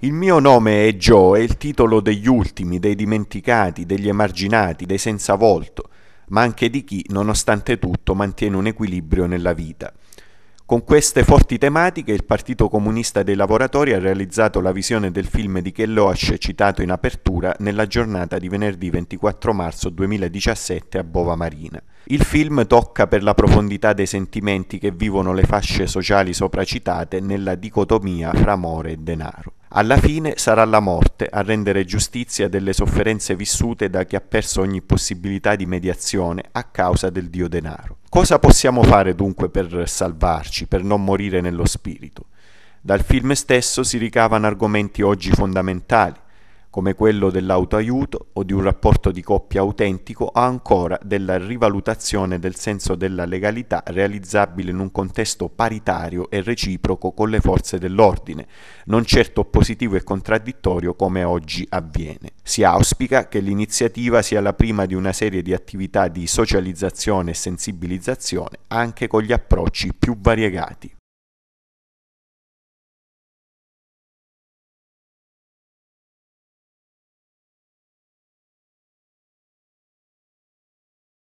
Il mio nome è Joe, è il titolo degli ultimi, dei dimenticati, degli emarginati, dei senza volto, ma anche di chi, nonostante tutto, mantiene un equilibrio nella vita. Con queste forti tematiche il Partito Comunista dei Lavoratori ha realizzato la visione del film di Kellosh citato in apertura nella giornata di venerdì 24 marzo 2017 a Bova Marina. Il film tocca per la profondità dei sentimenti che vivono le fasce sociali sopracitate nella dicotomia fra amore e denaro. Alla fine sarà la morte a rendere giustizia delle sofferenze vissute da chi ha perso ogni possibilità di mediazione a causa del Dio denaro. Cosa possiamo fare dunque per salvarci, per non morire nello spirito? Dal film stesso si ricavano argomenti oggi fondamentali come quello dell'autoaiuto o di un rapporto di coppia autentico o ancora della rivalutazione del senso della legalità realizzabile in un contesto paritario e reciproco con le forze dell'ordine, non certo oppositivo e contraddittorio come oggi avviene. Si auspica che l'iniziativa sia la prima di una serie di attività di socializzazione e sensibilizzazione anche con gli approcci più variegati.